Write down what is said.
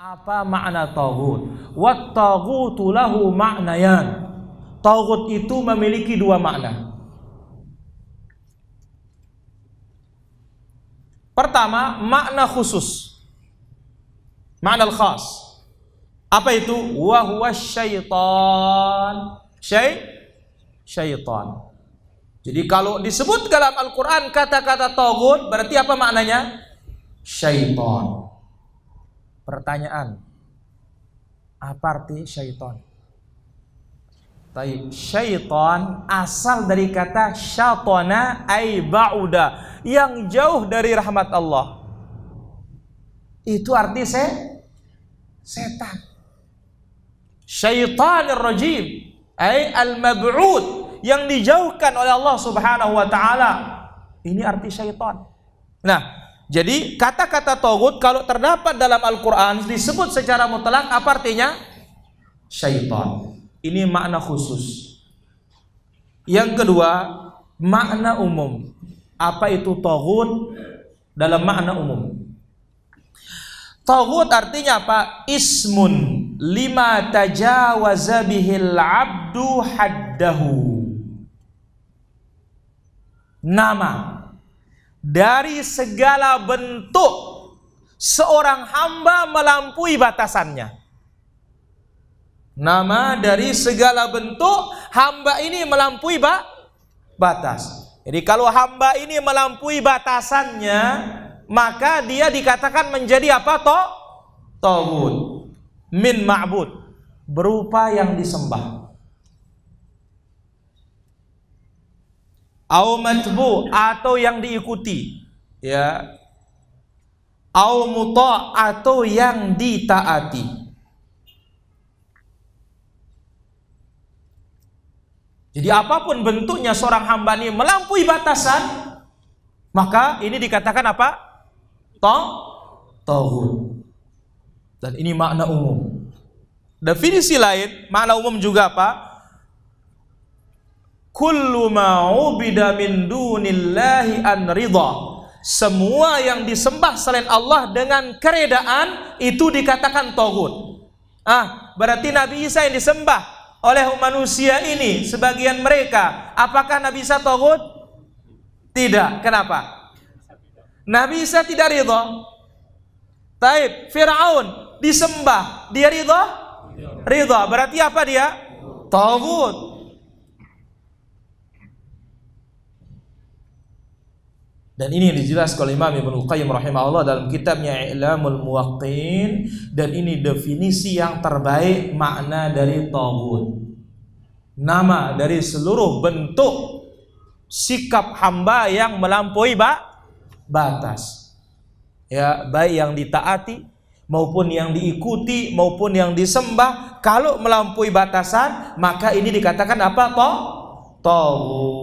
Apa makna tauhid? Wat taghutu lahu maknayan? Tauhid itu memiliki dua makna. Pertama, makna khusus. Makna khas. Apa itu? Wa huwa syaitan. Syai syaitan. Jadi kalau disebut dalam Al-Qur'an kata-kata tagut berarti apa maknanya? Syaitan. Pertanyaan, apa arti syaitan? Taib. Syaitan asal dari kata syatona ay ba'uda yang jauh dari rahmat Allah. Itu arti se setan. syaitan rajim ay al-mab'ud yang dijauhkan oleh Allah Subhanahu wa taala. Ini arti syaitan. Nah, jadi kata-kata togut kalau terdapat dalam Al-Quran disebut secara mutlak apa artinya? Syaitan. Ini makna khusus. Yang kedua, makna umum. Apa itu togut dalam makna umum? Togut artinya apa? Ismun lima tajawaza bihil abdu haddahu. Nama dari segala bentuk seorang hamba melampaui batasannya. Nama dari segala bentuk hamba ini melampaui batas. Jadi kalau hamba ini melampaui batasannya, maka dia dikatakan menjadi apa toh? Tawud min ma'bud berupa yang disembah. au matbu atau yang diikuti ya au muta atau yang ditaati Jadi apapun bentuknya seorang hamba ini melampaui batasan, maka ini dikatakan apa? Tong, tauhid. Dan ini makna umum. Definisi lain, makna umum juga apa? kullu ma ubida min dunillahi an ridha semua yang disembah selain Allah dengan keredaan itu dikatakan togut. Ah, berarti Nabi Isa yang disembah oleh manusia ini sebagian mereka, apakah Nabi Isa togut? Tidak. Kenapa? Nabi Isa tidak ridho. Taib, Firaun disembah, dia ridho? Ridho. Berarti apa dia? Togut. Dan ini yang dijelaskan oleh Imam Ibn Qayyim rahimahullah dalam kitabnya I'lamul Muwaqqin dan ini definisi yang terbaik makna dari tagut. Nama dari seluruh bentuk sikap hamba yang melampaui ba batas. Ya, baik yang ditaati maupun yang diikuti maupun yang disembah kalau melampaui batasan maka ini dikatakan apa? Tagut